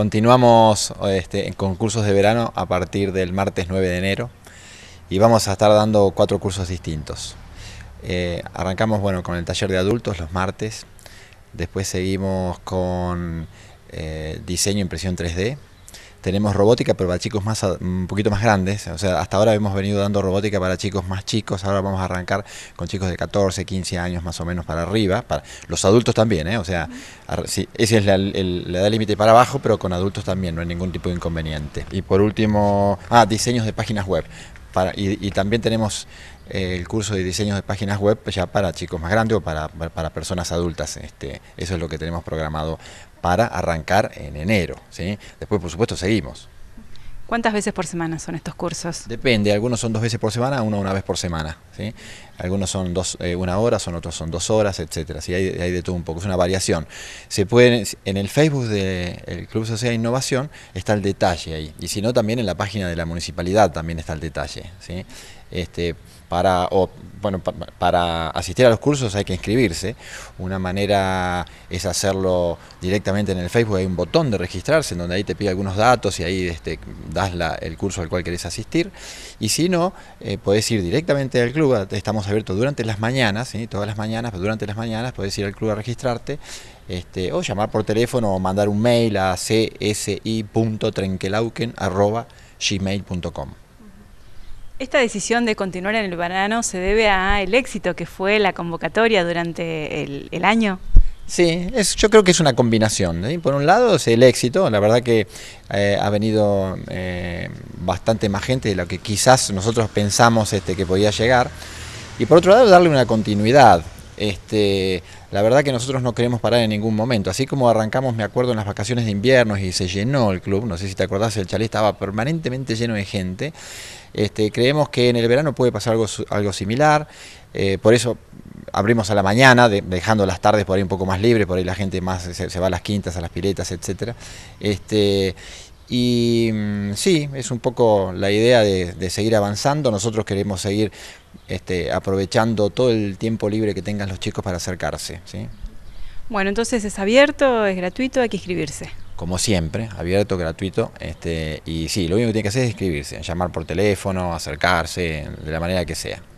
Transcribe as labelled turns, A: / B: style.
A: Continuamos este, en de verano a partir del martes 9 de enero y vamos a estar dando cuatro cursos distintos. Eh, arrancamos bueno, con el taller de adultos los martes, después seguimos con eh, diseño e impresión 3D, tenemos robótica, pero para chicos más un poquito más grandes. O sea, hasta ahora hemos venido dando robótica para chicos más chicos. Ahora vamos a arrancar con chicos de 14, 15 años más o menos para arriba. Para los adultos también, ¿eh? O sea, sí, esa es la, el, edad límite para abajo, pero con adultos también, no hay ningún tipo de inconveniente. Y por último, ah, diseños de páginas web y, también tenemos eh, el curso de diseños de páginas web ya para chicos más grandes o para, personas adultas. Este, eso es lo que tenemos programado para arrancar en enero. ¿sí? Después, por supuesto, seguimos.
B: ¿Cuántas veces por semana son estos cursos?
A: Depende, algunos son dos veces por semana, uno una vez por semana. ¿sí? algunos son dos, eh, una hora, son otros son dos horas, etcétera. Si hay, de todo un poco, es una variación. Se en el Facebook del Club Sociedad de Innovación está el detalle ahí, y si no también en la página de la municipalidad también está el detalle. ¿sí? Este, para, bueno, para, asistir a los cursos hay que inscribirse. Una manera es hacerlo directamente en el Facebook. Hay un botón de registrarse en donde ahí te pide algunos datos y ahí este, das el curso al cual querés asistir. Y si no, eh, podés ir directamente al club. Estamos abiertos durante las mañanas, ¿sí? todas las mañanas, pero durante las mañanas puedes ir al club a registrarte, este, o llamar por teléfono o mandar un mail a csi.trenkelauken.gmail.com.
B: Esta decisión de continuar en el verano se debe al éxito que fue la convocatoria durante el, año.
A: Sí, yo creo que es una combinación. Por un lado es el éxito, la verdad que eh, ha venido eh, bastante más gente de lo que quizás nosotros pensamos este, que podía llegar. Y por otro lado, darle una continuidad. Este, la verdad que nosotros no queremos parar en ningún momento. Así como arrancamos, me acuerdo, en las vacaciones de invierno y se llenó el club, no sé si te acordás, el chalet estaba permanentemente lleno de gente. Este, creemos que en el verano puede pasar algo, algo similar. Eh, por eso abrimos a la mañana, dejando las tardes por ahí un poco más libres, por ahí la gente más se, va a las quintas, a las piletas, etc. Este, y mm, sí, es un poco la idea de, de seguir avanzando. Nosotros queremos seguir este, aprovechando todo el tiempo libre que tengan los chicos para acercarse. ¿sí?
B: Bueno, entonces es abierto, es gratuito, hay que inscribirse.
A: Como siempre, abierto, gratuito. Este, y sí, lo único que tiene que hacer es inscribirse, llamar por teléfono, acercarse, de la manera que sea.